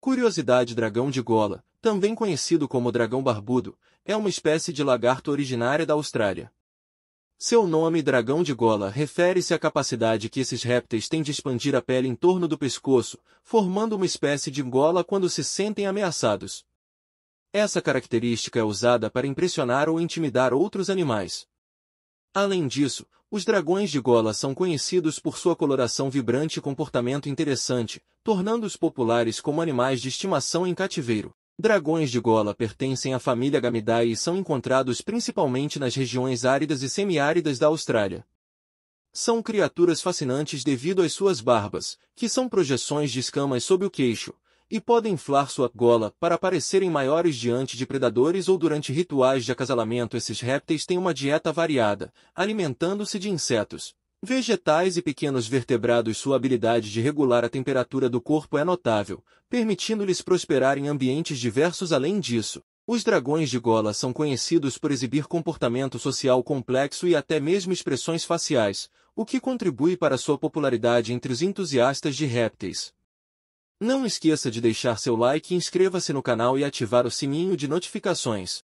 Curiosidade Dragão de Gola, também conhecido como dragão barbudo, é uma espécie de lagarto originária da Austrália. Seu nome dragão de gola refere-se à capacidade que esses répteis têm de expandir a pele em torno do pescoço, formando uma espécie de gola quando se sentem ameaçados. Essa característica é usada para impressionar ou intimidar outros animais. Além disso, os dragões de gola são conhecidos por sua coloração vibrante e comportamento interessante, tornando-os populares como animais de estimação em cativeiro. Dragões de gola pertencem à família Gamidae e são encontrados principalmente nas regiões áridas e semiáridas da Austrália. São criaturas fascinantes devido às suas barbas, que são projeções de escamas sob o queixo, e podem inflar sua gola para parecerem maiores diante de predadores ou durante rituais de acasalamento. Esses répteis têm uma dieta variada, alimentando-se de insetos, vegetais e pequenos vertebrados sua habilidade de regular a temperatura do corpo é notável, permitindo-lhes prosperar em ambientes diversos além disso. Os dragões de gola são conhecidos por exibir comportamento social complexo e até mesmo expressões faciais, o que contribui para sua popularidade entre os entusiastas de répteis. Não esqueça de deixar seu like e inscreva-se no canal e ativar o sininho de notificações.